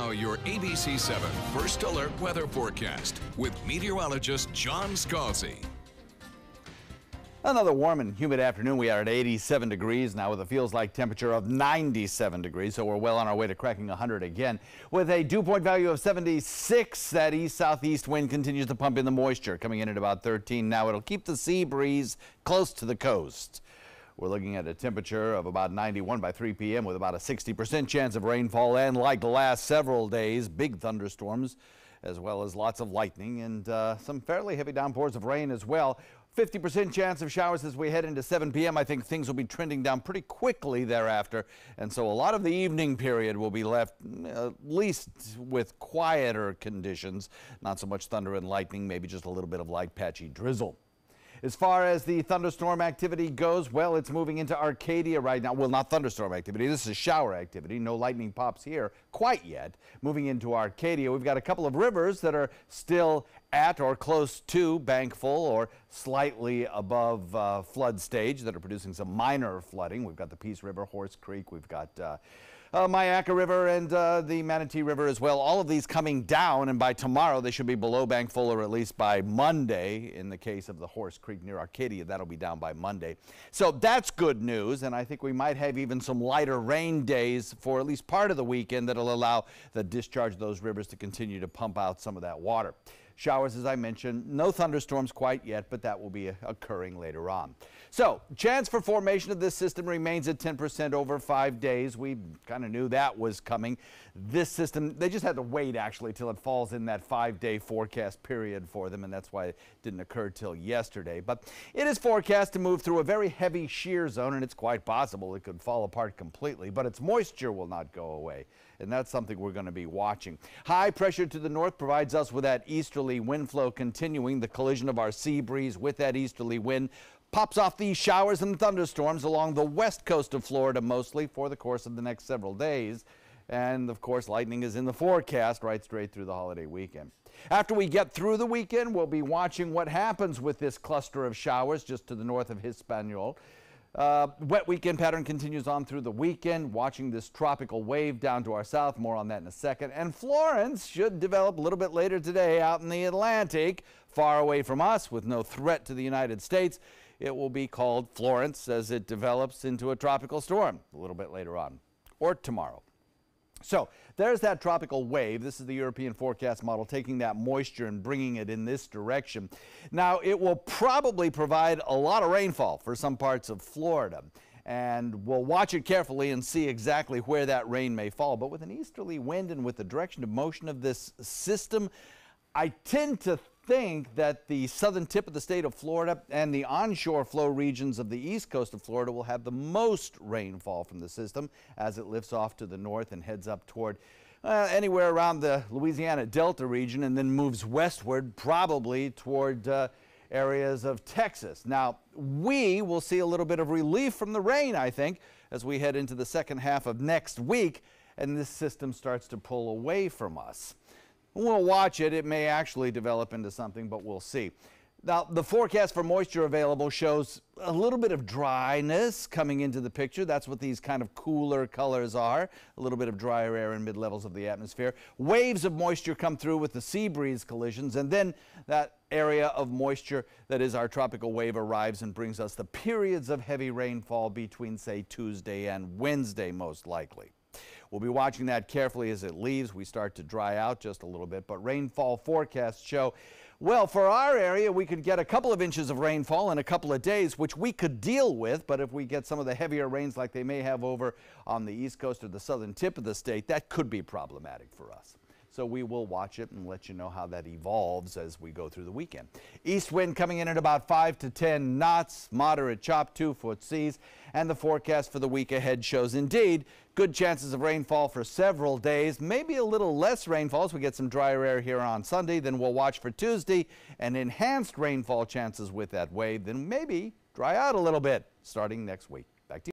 now your ABC 7 First Alert Weather Forecast with meteorologist John Scalzi. Another warm and humid afternoon. We are at 87 degrees now with a feels like temperature of 97 degrees, so we're well on our way to cracking 100 again. With a dew point value of 76, that east southeast wind continues to pump in the moisture, coming in at about 13 now. It'll keep the sea breeze close to the coast. We're looking at a temperature of about 91 by 3 p.m. with about a 60% chance of rainfall and like the last several days, big thunderstorms as well as lots of lightning and uh, some fairly heavy downpours of rain as well. 50% chance of showers as we head into 7 p.m. I think things will be trending down pretty quickly thereafter. And so a lot of the evening period will be left uh, at least with quieter conditions. Not so much thunder and lightning, maybe just a little bit of light patchy drizzle. As far as the thunderstorm activity goes, well, it's moving into Arcadia right now. Well, not thunderstorm activity. This is shower activity. No lightning pops here quite yet. Moving into Arcadia, we've got a couple of rivers that are still at or close to bank full or slightly above uh, flood stage that are producing some minor flooding. We've got the Peace River, Horse Creek. We've got uh, uh, Mayaca River and uh, the Manatee River as well. All of these coming down, and by tomorrow they should be below bank full, or at least by Monday. In the case of the Horse Creek near Arcadia, that'll be down by Monday. So that's good news, and I think we might have even some lighter rain days for at least part of the weekend that'll allow the discharge of those rivers to continue to pump out some of that water. Showers, as I mentioned, no thunderstorms quite yet, but that will be uh, occurring later on. So chance for formation of this system remains at 10% over five days. We kind of knew that was coming. This system, they just had to wait actually till it falls in that five-day forecast period for them, and that's why it didn't occur till yesterday. But it is forecast to move through a very heavy shear zone, and it's quite possible it could fall apart completely, but its moisture will not go away, and that's something we're going to be watching. High pressure to the north provides us with that easterly easterly wind flow continuing. The collision of our sea breeze with that easterly wind pops off these showers and thunderstorms along the west coast of Florida mostly for the course of the next several days. And of course, lightning is in the forecast right straight through the holiday weekend. After we get through the weekend, we'll be watching what happens with this cluster of showers just to the north of Hispaniola. Uh, wet weekend pattern continues on through the weekend, watching this tropical wave down to our south. More on that in a second. And Florence should develop a little bit later today out in the Atlantic, far away from us with no threat to the United States. It will be called Florence as it develops into a tropical storm a little bit later on or tomorrow. So there's that tropical wave. This is the European forecast model taking that moisture and bringing it in this direction. Now, it will probably provide a lot of rainfall for some parts of Florida. And we'll watch it carefully and see exactly where that rain may fall. But with an easterly wind and with the direction of motion of this system, I tend to think that the southern tip of the state of Florida and the onshore flow regions of the east coast of Florida will have the most rainfall from the system as it lifts off to the north and heads up toward uh, anywhere around the Louisiana Delta region and then moves westward, probably toward uh, areas of Texas. Now, we will see a little bit of relief from the rain, I think, as we head into the second half of next week and this system starts to pull away from us. We'll watch it. It may actually develop into something, but we'll see. Now, the forecast for moisture available shows a little bit of dryness coming into the picture. That's what these kind of cooler colors are, a little bit of drier air in mid-levels of the atmosphere. Waves of moisture come through with the sea breeze collisions, and then that area of moisture that is our tropical wave arrives and brings us the periods of heavy rainfall between, say, Tuesday and Wednesday, most likely. We'll be watching that carefully as it leaves. We start to dry out just a little bit, but rainfall forecasts show, well, for our area, we could get a couple of inches of rainfall in a couple of days, which we could deal with. But if we get some of the heavier rains like they may have over on the east coast or the southern tip of the state, that could be problematic for us. So we will watch it and let you know how that evolves as we go through the weekend. East wind coming in at about 5 to 10 knots, moderate chop, 2 foot seas, and the forecast for the week ahead shows indeed Good chances of rainfall for several days, maybe a little less rainfall as we get some drier air here on Sunday. Then we'll watch for Tuesday and enhanced rainfall chances with that wave. Then maybe dry out a little bit starting next week.